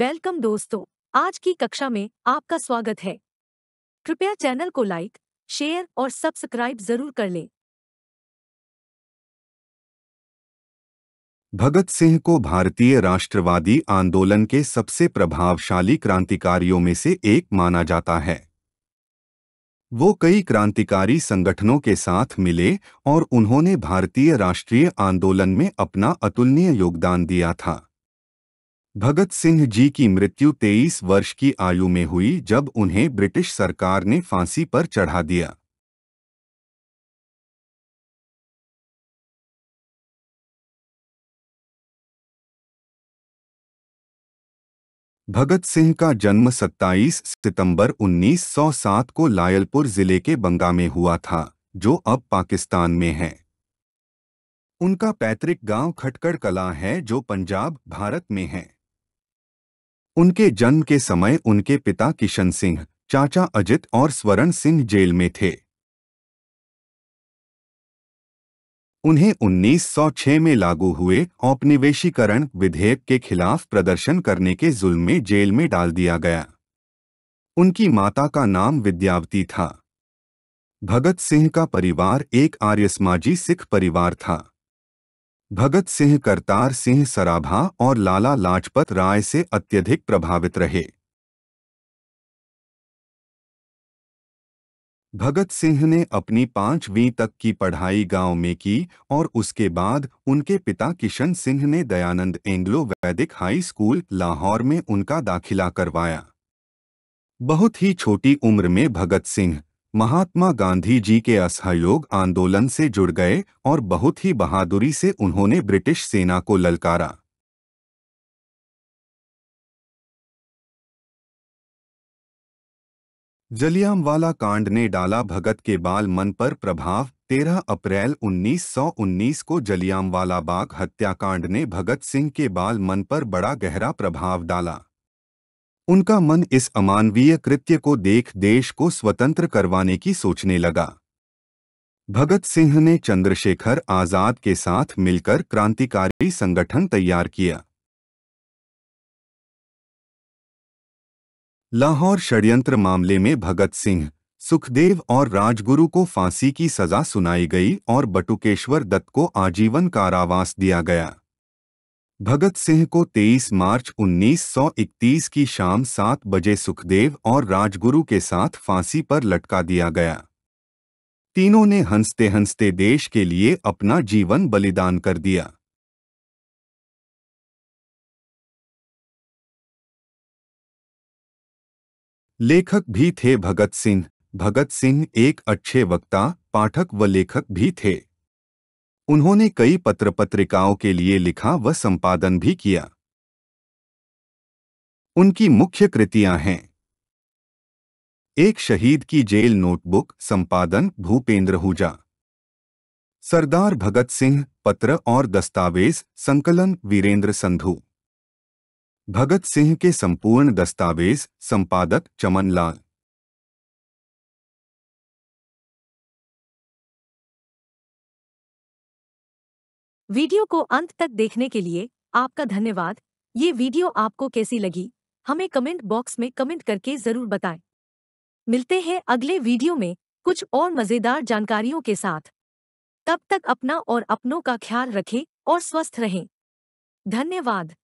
welcome दोस्तों आज की कक्षा में आपका स्वागत है कृपया चैनल को लाइक शेयर और सब्सक्राइब जरूर कर लें भगत सिंह को भारतीय राष्ट्रवादी आंदोलन के सबसे प्रभावशाली क्रांतिकारियों में से एक माना जाता है वो कई क्रांतिकारी संगठनों के साथ मिले और उन्होंने भारतीय राष्ट्रीय आंदोलन में अपना अतुलनीय योगदान दिया था भगत सिंह जी की मृत्यु 23 वर्ष की आयु में हुई जब उन्हें ब्रिटिश सरकार ने फांसी पर चढ़ा दिया भगत सिंह का जन्म 27 सितंबर 1907 को लायलपुर जिले के बंगा में हुआ था जो अब पाकिस्तान में है उनका पैतृक गांव खटकड़ कला है जो पंजाब भारत में है उनके जन्म के समय उनके पिता किशन सिंह चाचा अजित और स्वरण सिंह जेल में थे उन्हें 1906 में लागू हुए औपनिवेशीकरण विधेयक के खिलाफ प्रदर्शन करने के जुल्म में जेल में डाल दिया गया उनकी माता का नाम विद्यावती था भगत सिंह का परिवार एक आर्य समाजी सिख परिवार था भगत सिंह करतार सिंह सराभा और लाला लाजपत राय से अत्यधिक प्रभावित रहे भगत सिंह ने अपनी पांचवीं तक की पढ़ाई गांव में की और उसके बाद उनके पिता किशन सिंह ने Dayanand Anglo Vedic high school Lahore में उनका दाखिला करवाया बहुत ही छोटी उम्र में भगत सिंह महात्मा गांधी जी के असहयोग आंदोलन से जुड़ गए और बहुत ही बहादुरी से उन्होंने ब्रिटिश सेना को ललकारा जलियांवाला कांड ने डाला भगत के बाल मन पर प्रभाव 13 अप्रैल 1919 को जलियांवाला बाग हत्याकांड ने भगत सिंह के बाल मन पर बड़ा गहरा प्रभाव डाला उनका मन इस अमानवीय कृत्य को देख देश को स्वतंत्र करवाने की सोचने लगा भगत सिंह ने चंद्रशेखर आजाद के साथ मिलकर क्रांतिकारी संगठन तैयार किया लाहौर षड्यंत्र मामले में भगत सिंह सुखदेव और राजगुरु को फांसी की सजा सुनाई गई और बटुकेश्वर दत्त को आजीवन कारावास दिया गया भगत सिंह को 23 मार्च 1931 की शाम 7 बजे सुखदेव और राजगुरु के साथ फांसी पर लटका दिया गया तीनों ने हंसते हंसते देश के लिए अपना जीवन बलिदान कर दिया लेखक भी थे भगत सिंह भगत सिंह एक अच्छे वक्ता पाठक व लेखक भी थे उन्होंने कई पत्र पत्रिकाओं के लिए लिखा व संपादन भी किया उनकी मुख्य कृतियां हैं एक शहीद की जेल नोटबुक संपादन भूपेंद्र हुजा सरदार भगत सिंह पत्र और दस्तावेज संकलन वीरेंद्र संधु भगत सिंह के संपूर्ण दस्तावेज संपादक चमन लाल वीडियो को अंत तक देखने के लिए आपका धन्यवाद ये वीडियो आपको कैसी लगी हमें कमेंट बॉक्स में कमेंट करके ज़रूर बताएं मिलते हैं अगले वीडियो में कुछ और मज़ेदार जानकारियों के साथ तब तक अपना और अपनों का ख्याल रखें और स्वस्थ रहें धन्यवाद